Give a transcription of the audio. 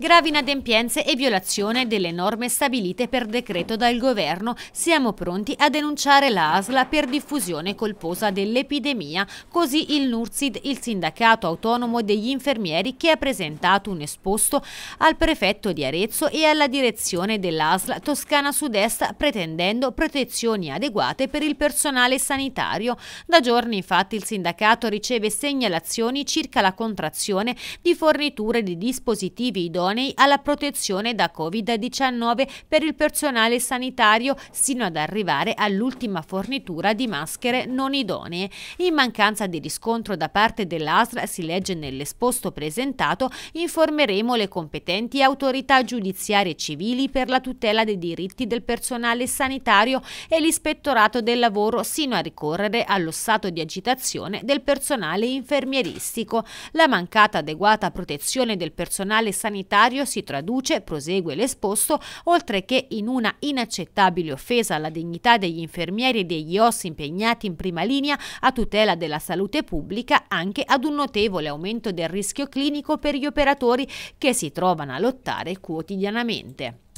gravi inadempienze e violazione delle norme stabilite per decreto dal governo. Siamo pronti a denunciare la ASLA per diffusione colposa dell'epidemia, così il NURSID, il sindacato autonomo degli infermieri che ha presentato un esposto al prefetto di Arezzo e alla direzione dell'ASLA Toscana Sud-Est pretendendo protezioni adeguate per il personale sanitario. Da giorni infatti il sindacato riceve segnalazioni circa la contrazione di forniture di dispositivi idonei idonei alla protezione da Covid-19 per il personale sanitario sino ad arrivare all'ultima fornitura di maschere non idonee. In mancanza di riscontro da parte dell'ASR, si legge nell'esposto presentato, informeremo le competenti autorità giudiziarie civili per la tutela dei diritti del personale sanitario e l'ispettorato del lavoro sino a ricorrere allo stato di agitazione del personale infermieristico. La mancata adeguata protezione del personale sanitario diario si traduce, prosegue l'esposto, oltre che in una inaccettabile offesa alla dignità degli infermieri e degli ossi impegnati in prima linea a tutela della salute pubblica, anche ad un notevole aumento del rischio clinico per gli operatori che si trovano a lottare quotidianamente.